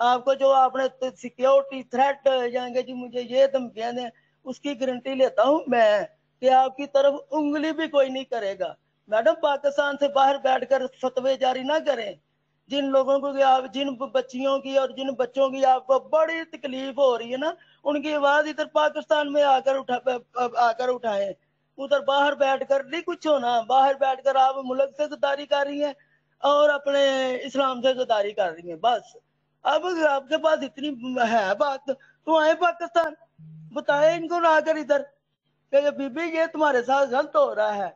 आपको जो आपने सिक्योरिटी थ्रेट जाएंगे जी मुझे ये धमकियां दें उसकी गारंटी लेता हूं मैं कि आपकी तरफ उंगली भी कोई नहीं करेगा मैडम पाकिस्तान से बाहर बैठकर फतवे जारी ना करें जिन लोगों को आप जिन बच्चियों की और जिन बच्चों की आपको बड़ी तकलीफ हो रही है ना उनकी आवाज इधर पाकिस्तान में आकर उठा आकर उठाए उधर बाहर बैठकर नहीं कुछ होना बाहर बैठकर आप मुल्क से गद्दारी कर रही हैं और अपने इस्लाम से गद्दारी कर रही हैं बस अब आपके पास इतनी है बात तो आए पाकिस्तान बताया इनको ना आकर इधर बीबी ये तुम्हारे साथ गलत हो रहा है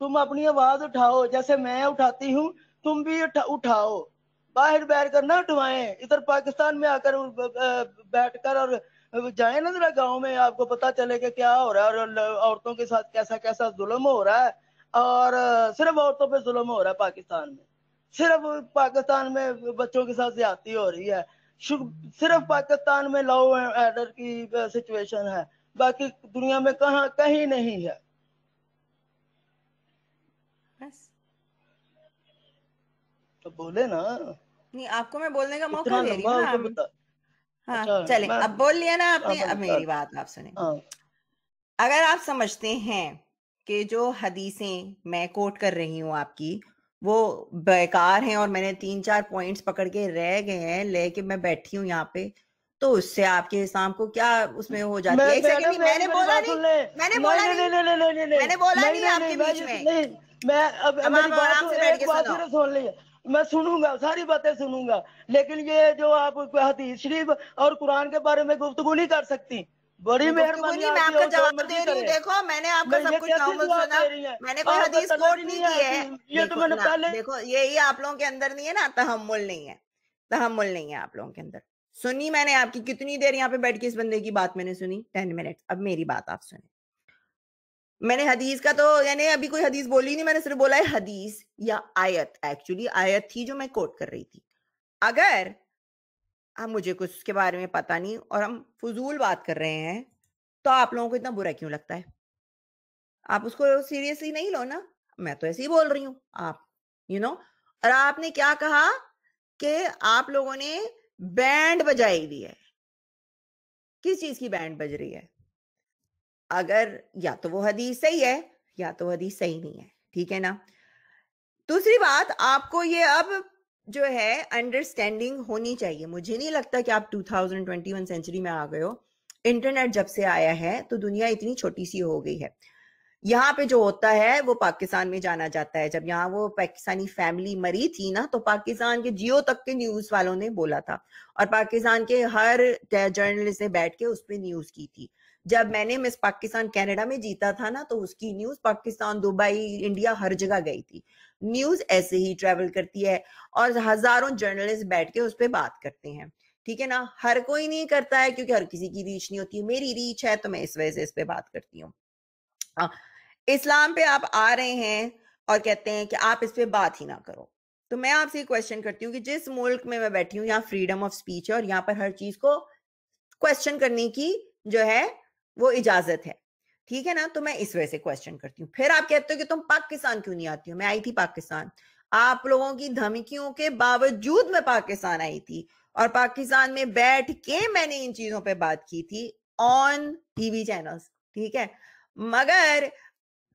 तुम अपनी आवाज उठाओ जैसे मैं उठाती हूँ तुम भी उठा, उठाओ बाहर बैठ कर ना उठवाए इधर पाकिस्तान में आकर बैठ कर और जाए ना जरा गाँव में आपको पता चले कि क्या हो रहा है और औरतों के साथ कैसा कैसा जुल्म हो रहा है और सिर्फ औरतों पर जुल्म हो रहा है पाकिस्तान में सिर्फ पाकिस्तान में बच्चों के साथ ज्यादा हो रही है सिर्फ पाकिस्तान में लॉ एंड ऑर्डर की सिचुएशन है बाकी दुनिया में कहा कहीं नहीं है बस तो बोले ना नहीं आपको मैं बोलने का मौका दे रही हूँ तो हाँ अच्छा, चले अब बोल लिया ना आपने अब मेरी बात आप सुने हाँ। अगर आप समझते हैं कि जो हदीसें मैं कोट कर रही हूँ आपकी वो बेकार हैं और मैंने तीन चार पॉइंट्स पकड़ के रह गए हैं लेके मैं बैठी हूँ यहाँ पे तो उससे आपके हिसाब को क्या उसमें हो जाती है एक सेकंड मैंने, मैंने बोला नहीं मैंने बोला नहीं मैंने बोला नहीं आपके बीच में मैं अब मेरी बात को सुन ली मैं सुनूंगा सारी बातें सुनूंगा लेकिन ये जो आप हदीस शरीफ और कुरान के बारे में गुफ्तगु नहीं कर सकती बड़ी मेहरबानी मैम का जवाब दे रही हूँ देखो मैंने आपका सब कुछ नॉर्मल सुना मैंने हाँ, कोई हदीस कोट नहीं की है ये तो मैंने पहले देखो यही आप लोगों के अंदर नहीं है ना तहमुल नहीं है तहमुल नहीं है आप लोगों के अंदर सुनी मैंने आपकी कितनी देर यहाँ पे बैठ के इस बंदे की बात मैंने सुनी टेन मिनट अब मेरी बात आप सुने मैंने हदीस का तो यानी अभी कोई हदीस बोली नहीं मैंने सिर्फ बोला है हदीस या आयत एक्चुअली आयत थी जो मैं कोट कर रही थी अगर हाँ, मुझे कुछ उसके बारे में पता नहीं और हम फजूल बात कर रहे हैं, तो आप लोगों को इतना बुरा क्यों लगता है? आप उसको सीरियसली नहीं लो ना, मैं तो ऐसे ही बोल रही हूँ, आप यू नो और आपने क्या कहा कि आप लोगों ने बैंड बजाई हुई है। किस चीज़ की बैंड बज रही है? अगर या तो वो हदीस सही है या तो हदीस सही नहीं है, ठीक है ना? दूसरी बात आपको ये अब जो है अंडरस्टैंडिंग होनी चाहिए मुझे नहीं लगता कि आप 2021 सेंचुरी में आ गए हो इंटरनेट जब से आया है तो दुनिया इतनी छोटी सी हो गई है यहाँ पे जो होता है वो पाकिस्तान में जाना जाता है जब यहाँ वो पाकिस्तानी फैमिली मरी थी ना तो पाकिस्तान के जियो तक के न्यूज वालों ने बोला था और पाकिस्तान के हर जर्नलिस्ट ने बैठ के उस पर न्यूज की थी जब मैंने मिस पाकिस्तान कनाडा में जीता था ना तो उसकी न्यूज पाकिस्तान दुबई इंडिया हर जगह गई थी न्यूज ऐसे ही ट्रेवल करती है और हजारों जर्नलिस्ट बैठ के उस पर बात करते हैं ठीक है ना हर कोई नहीं करता है क्योंकि हर किसी की रीच नहीं होती मेरी रीच है तो मैं इस वजह से इस पर बात करती हूँ हाँ, इस्लाम पे आप आ रहे हैं और कहते हैं कि आप इस पर बात ही ना करो तो मैं आपसे क्वेश्चन करती हूँ कि जिस मुल्क में मैं बैठी हूँ यहाँ फ्रीडम ऑफ स्पीच है और यहाँ पर हर चीज को क्वेश्चन करने की जो है वो इजाजत है ठीक है ना तो मैं इस वजह से क्वेश्चन करती हूँ फिर आप कहते हो कि तुम पाकिस्तान क्यों नहीं आती हो मैं आई थी पाकिस्तान आप लोगों की धमकियों के बावजूद मैं पाकिस्तान आई थी और पाकिस्तान में बैठ के मैंने इन चीजों पे बात की थी ऑन टीवी चैनल्स ठीक है मगर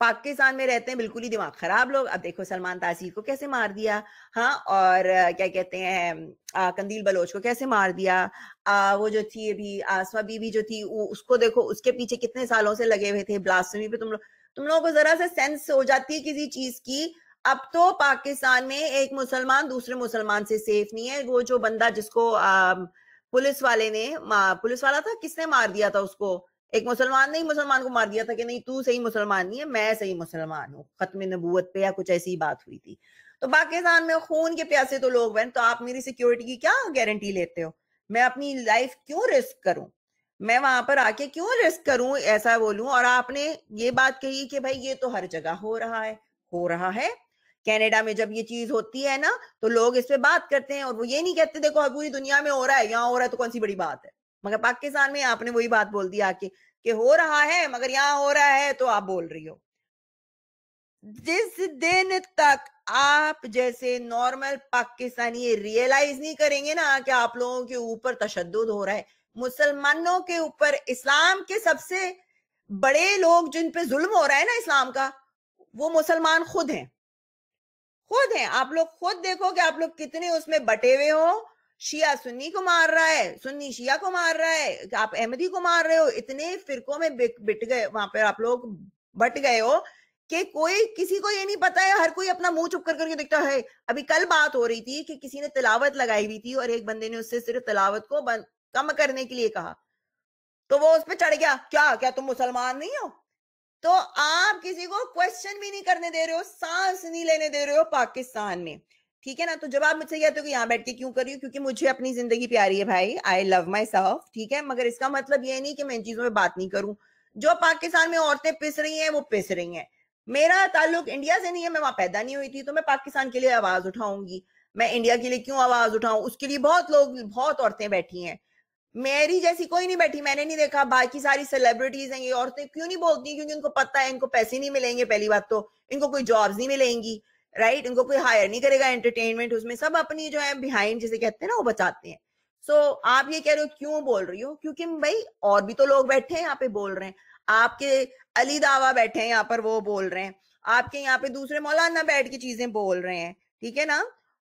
पाकिस्तान में रहते हैं बिल्कुल ही दिमाग खराब लोग अब देखो सलमान तासीर को कैसे मार दिया हाँ और क्या कहते हैं कंदील बलोच को कैसे मार दिया आ, वो जो थी अभी आसमा बीबी जो थी उसको देखो उसके पीछे कितने सालों से लगे हुए थे ब्लास्टमी पे तुम लोग तुम लोगों को जरा सा सेंस हो जाती है किसी चीज की अब तो पाकिस्तान में एक मुसलमान दूसरे मुसलमान से सेफ नहीं है वो जो बंदा जिसको आ, पुलिस वाले ने पुलिस वाला था किसने मार दिया था उसको एक मुसलमान ने ही मुसलमान को मार दिया था कि नहीं तू सही मुसलमान नहीं है मैं सही मुसलमान हूँ खत्म नबूत पे या कुछ ऐसी बात हुई थी तो पाकिस्तान में खून के प्यासे तो लोग बहन तो आप मेरी सिक्योरिटी की क्या गारंटी लेते हो मैं अपनी लाइफ क्यों रिस्क करूं मैं वहां पर आके क्यों रिस्क करूं ऐसा बोलूं और आपने ये बात कही कि भाई ये तो हर जगह हो रहा है हो रहा है कनाडा में जब ये चीज होती है ना तो लोग इस पे बात करते हैं और वो ये नहीं कहते देखो पूरी दुनिया में हो रहा है यहाँ हो रहा है तो कौन सी बड़ी बात है मगर पाकिस्तान में आपने वही बात बोल दी आके कि हो रहा है मगर यहाँ हो रहा है तो आप बोल रही हो जिस दिन तक आप जैसे नॉर्मल पाकिस्तानी रियलाइज नहीं करेंगे ना कि आप लोगों के ऊपर तशद हो रहा है मुसलमानों के ऊपर इस्लाम के सबसे बड़े लोग जिन पे जुल्म हो रहा है ना इस्लाम का वो मुसलमान खुद हैं खुद हैं आप लोग खुद देखो कि आप लोग कितने उसमें बटे हुए हो शिया सुन्नी को मार रहा है सुन्नी शिया को मार रहा है आप अहमदी को मार रहे हो इतने फिरकों में बिट गए वहां पर आप लोग बट गए हो कि कोई किसी को ये नहीं पता है हर कोई अपना मुंह चुप कर करके देखता है अभी कल बात हो रही थी कि किसी ने तलावत लगाई हुई थी और एक बंदे ने उससे सिर्फ तलावत को कम करने के लिए कहा तो वो उस पर चढ़ गया क्या क्या तुम मुसलमान नहीं हो तो आप किसी को क्वेश्चन भी नहीं करने दे रहे हो सांस नहीं लेने दे रहे हो पाकिस्तान में ठीक है ना तो जब आप मुझसे कहते हो कि यहाँ बैठ के क्यों करी क्योंकि मुझे अपनी जिंदगी प्यारी है भाई आई लव माई सेल्फ ठीक है मगर इसका मतलब ये नहीं कि मैं इन चीजों में बात नहीं करूं जो पाकिस्तान में औरतें पिस रही हैं वो पिस रही हैं मेरा ताल्लुक इंडिया से नहीं है मैं वहां पैदा नहीं हुई थी तो मैं पाकिस्तान के लिए आवाज उठाऊंगी मैं इंडिया के लिए क्यों आवाज उठाऊं उसके लिए बहुत लोग बहुत औरतें बैठी हैं मेरी जैसी कोई नहीं बैठी मैंने नहीं देखा बाकी सारी सेलिब्रिटीज हैं ये औरतें क्यों नहीं बोलती क्योंकि उनको पता है इनको पैसे नहीं मिलेंगे पहली बात तो इनको कोई जॉब्स नहीं मिलेंगी राइट इनको कोई हायर नहीं करेगा एंटरटेनमेंट उसमें सब अपनी जो है बिहाइंड जिसे कहते हैं ना वो बचाते हैं सो so, आप ये कह रहे हो क्यों बोल रही हो क्योंकि भाई और भी तो लोग बैठे हैं यहाँ पे बोल रहे हैं आपके अली दावा बैठे हैं यहाँ पर वो बोल रहे हैं आपके यहाँ पे दूसरे मौलाना बैठ के चीजें बोल रहे हैं ठीक है ना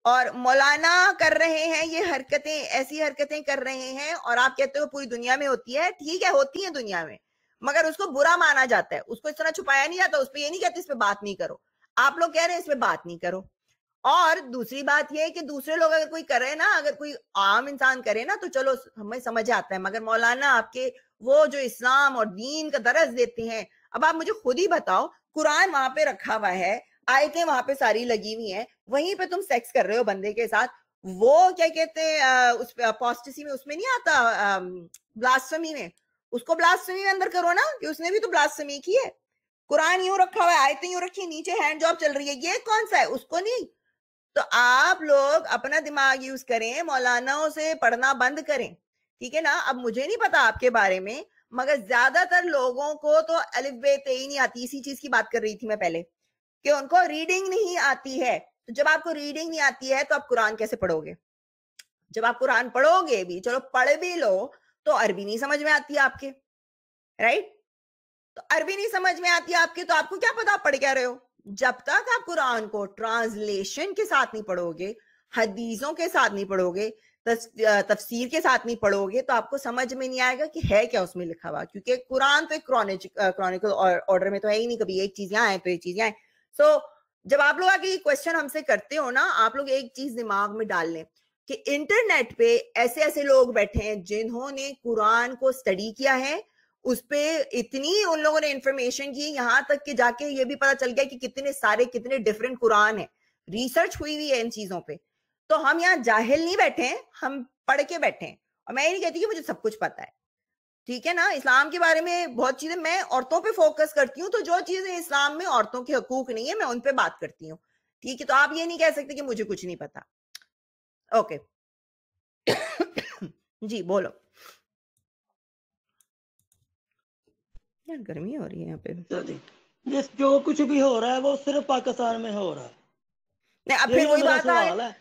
और मौलाना कर रहे हैं ये हरकतें ऐसी हरकतें कर रहे हैं और आप कहते हो पूरी दुनिया में होती है ठीक है होती है दुनिया में मगर उसको बुरा माना जाता है उसको इस तरह छुपाया नहीं जाता उस पर ये नहीं कहते इस पर बात नहीं करो आप लोग कह रहे हैं इसमें बात नहीं करो और दूसरी बात यह है कि दूसरे लोग अगर कोई करे ना अगर कोई आम इंसान करे ना तो चलो हमें समझ आता है मगर मौलाना आपके वो जो इस्लाम और दीन का दरस देते हैं अब आप मुझे खुद ही बताओ कुरान वहां पे रखा हुआ है आयतें वहां पे सारी लगी हुई हैं वहीं पे तुम सेक्स कर रहे हो बंदे के साथ वो क्या कहते हैं उस पॉस्टिसी में उसमें नहीं आता ब्लास्टमी में उसको ब्लास्टमी में अंदर करो ना कि उसने भी तो ब्लास्टमी की है कुरान यूं रखा हुआ है आयतें यूं रखी नीचे हैंड जॉब चल रही है ये कौन सा है उसको नहीं तो आप लोग अपना दिमाग यूज करें मौलानाओं से पढ़ना बंद करें ठीक है ना अब मुझे नहीं पता आपके बारे में मगर ज्यादातर लोगों को तो अलिफ बे ही नहीं आती इसी चीज की बात कर रही थी मैं पहले कि उनको रीडिंग नहीं आती है तो जब आपको रीडिंग नहीं आती है तो आप कुरान कैसे पढ़ोगे जब आप कुरान पढ़ोगे भी चलो पढ़ भी लो तो अरबी नहीं समझ में आती आपके राइट तो अरबी नहीं समझ में आती आपकी तो आपको क्या पता पढ़ क्या रहे हो जब तक आप कुरान को ट्रांसलेशन के साथ नहीं पढ़ोगे हदीसों के साथ नहीं पढ़ोगे तफसीर के साथ नहीं पढ़ोगे तो आपको समझ में नहीं आएगा कि है क्या उसमें लिखा हुआ क्योंकि कुरान तो एक क्रॉनिकल ऑर्डर में तो है ही नहीं कभी एक चीज यहाँ तो एक चीज यहाँ सो जब आप लोग आगे ये क्वेश्चन हमसे करते हो ना आप लोग एक चीज दिमाग में डाल लें कि इंटरनेट पे ऐसे ऐसे लोग बैठे हैं जिन्होंने कुरान को स्टडी किया है उस पर इतनी उन लोगों ने इंफॉर्मेशन की यहाँ तक कि जाके ये भी पता चल गया कि कितने सारे कितने डिफरेंट कुरान है रिसर्च हुई हुई है इन चीजों पे तो हम यहाँ जाहिल नहीं बैठे हैं हम पढ़ के बैठे हैं और मैं ये नहीं कहती कि मुझे सब कुछ पता है ठीक है ना इस्लाम के बारे में बहुत चीजें मैं औरतों पे फोकस करती हूँ तो जो चीजें इस्लाम में औरतों के हकूक नहीं है मैं उन पे बात करती हूँ ठीक है तो आप ये नहीं कह सकते कि मुझे कुछ नहीं पता ओके जी बोलो यार गर्मी हो रही है यहाँ पे जिस जो कुछ भी हो रहा है वो सिर्फ पाकिस्तान में हो रहा है नहीं अब फिर वही बात है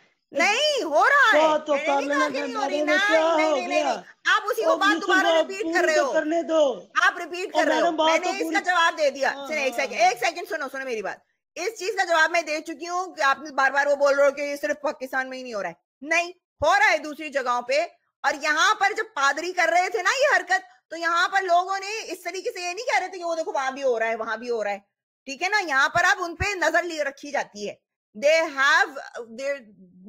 नहीं हो रहा है तो मैंने नहीं नहीं नहीं, नहीं, नहीं, नहीं नहीं आप उसी को बात दोबारा रिपीट कर रहे तो हो करने दो आप रिपीट कर रहे हो मैंने तो इसका जवाब दे दिया हाँ, एक सेकंड हाँ, हाँ। एक सेकंड सुनो सुनो मेरी बात इस चीज का जवाब मैं दे चुकी हूँ कि आप बार बार वो बोल रहे हो कि सिर्फ पाकिस्तान में ही नहीं हो रहा है नहीं हो रहा है दूसरी जगहों पे और यहाँ पर जब पादरी कर रहे थे ना ये हरकत तो यहाँ पर लोगों ने इस तरीके से ये नहीं कह रहे थे कि वो देखो वहां भी हो रहा है वहां भी हो रहा है ठीक है ना यहाँ पर आप उनपे नजर रखी जाती है they have they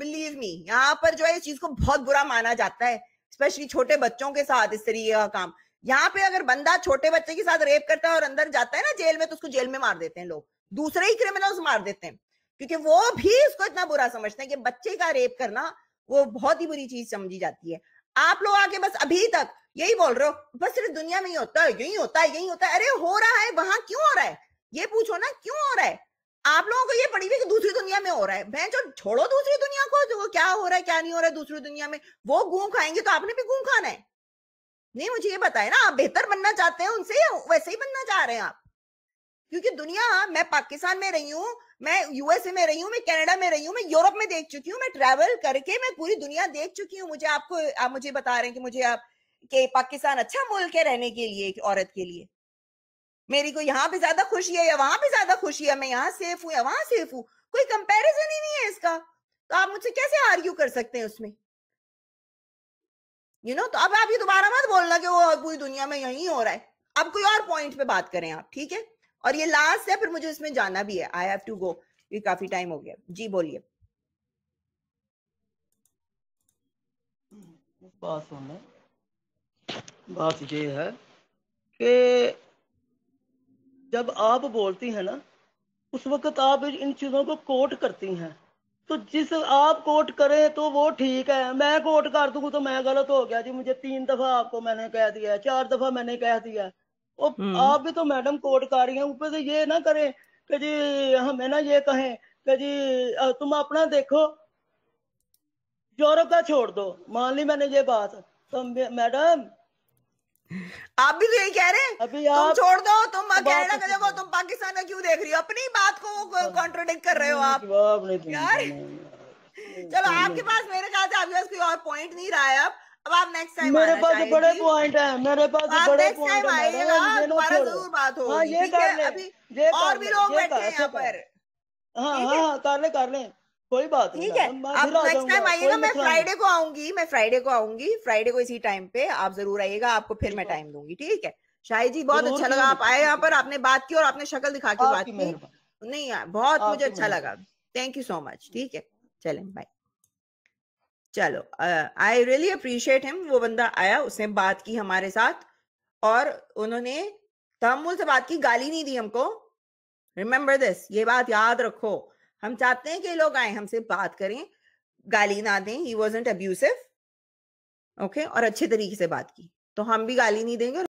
believe me यहाँ पर जो है इस चीज को बहुत बुरा माना जाता है स्पेशली छोटे बच्चों के साथ इस तरीके का काम यहाँ पे अगर बंदा छोटे बच्चे के साथ रेप करता है और अंदर जाता है ना जेल में तो उसको जेल में मार देते हैं लोग दूसरे ही क्रिमिनल्स मार देते हैं क्योंकि वो भी इसको इतना बुरा समझते हैं कि बच्चे का रेप करना वो बहुत ही बुरी चीज समझी जाती है आप लोग आके बस अभी तक यही बोल रहे हो बस सिर्फ दुनिया में ही होता है यही होता है यही होता है अरे हो रहा है वहां क्यों हो रहा है ये पूछो ना क्यों हो रहा है आप लोगों को ये पड़ी हुई कि दूसरी दुनिया में हो रहा है भैं जो छोड़ो दूसरी दुनिया को जो क्या हो रहा है क्या नहीं हो रहा है दूसरी दुनिया में वो गूं खाएंगे तो आपने भी गूं खाना है नहीं मुझे ये बताए ना आप बेहतर बनना चाहते हैं उनसे वैसे ही बनना चाह रहे हैं आप क्योंकि दुनिया मैं पाकिस्तान में रही हूँ मैं यूएसए में रही हूँ मैं कनाडा में रही हूँ मैं यूरोप में देख चुकी हूँ मैं ट्रेवल करके मैं पूरी दुनिया देख चुकी हूँ मुझे आपको आप मुझे बता रहे हैं कि मुझे आप कि पाकिस्तान अच्छा मुल्क है रहने के लिए एक औरत के लिए मेरी को यहाँ पे ज्यादा खुशी है या वहां पे ज्यादा खुशी है मैं यहाँ सेफ हूँ या वहां सेफ हूँ कोई कंपैरिजन ही नहीं है इसका तो आप मुझसे कैसे आर्ग्यू कर सकते हैं उसमें यू you नो know, तो अब आप ये दोबारा मत बोलना कि वो पूरी दुनिया में यही हो रहा है अब कोई और पॉइंट पे बात करें आप ठीक है और ये लास्ट है फिर मुझे इसमें जाना भी है आई हैव टू गो ये काफी टाइम हो गया जी बोलिए बात सुन बात ये है कि जब आप बोलती हैं ना उस वक्त आप इन चीज़ों को कोट करती हैं तो जिस आप कोट करें तो वो ठीक है मैं कोट कर दूंगा तो मैं गलत हो गया जी मुझे तीन दफा आपको मैंने कह दिया है चार दफा मैंने कह दिया है और हम्म। आप भी तो मैडम कोट कर रही हैं ऊपर से ये ना करें कि जी हमें ना ये कहें कि जी तुम अपना देखो यूरोप का छोड़ दो मान ली मैंने ये बात तो मैडम आप भी तो यही कह रहे अभी तुम छोड़ दो तुम कहना कर देखो तुम पाकिस्तान का क्यों देख रही हो अपनी बात को कॉन्ट्रोडिक्ट कर रहे हो आप यार चलो आपके पास मेरे ख्याल से आपके पास कोई और पॉइंट नहीं रहा है अब अब आप नेक्स्ट तो टाइम मेरे पास तो बड़े पॉइंट है मेरे पास बड़े पॉइंट आइएगा दोबारा जरूर बात होगी हाँ, ठीक है अभी और भी लोग बैठे हैं यहाँ अच्छा पर हाँ हाँ, हाँ कर ले कर ले कोई बात ठीक है आप नेक्स्ट टाइम आइएगा मैं फ्राइडे मतलब को आऊंगी मैं फ्राइडे को आऊंगी फ्राइडे को इसी टाइम पे आप जरूर आइएगा आपको फिर मैं टाइम दूंगी ठीक है शाही जी बहुत अच्छा लगा आप आए यहाँ पर आपने बात की और आपने शक्ल दिखा के बात की नहीं यार बहुत मुझे अच्छा लगा थैंक यू सो मच ठीक है चलें बाय चलो आई रियली अप्रिशिएट हिम वो बंदा आया उसने बात की हमारे साथ और उन्होंने तहमुल से बात की गाली नहीं दी हमको रिमेम्बर दिस ये बात याद रखो हम चाहते हैं कि लोग आए हमसे बात करें गाली ना दें ही एंट अब्यूसिव ओके और अच्छे तरीके से बात की तो हम भी गाली नहीं देंगे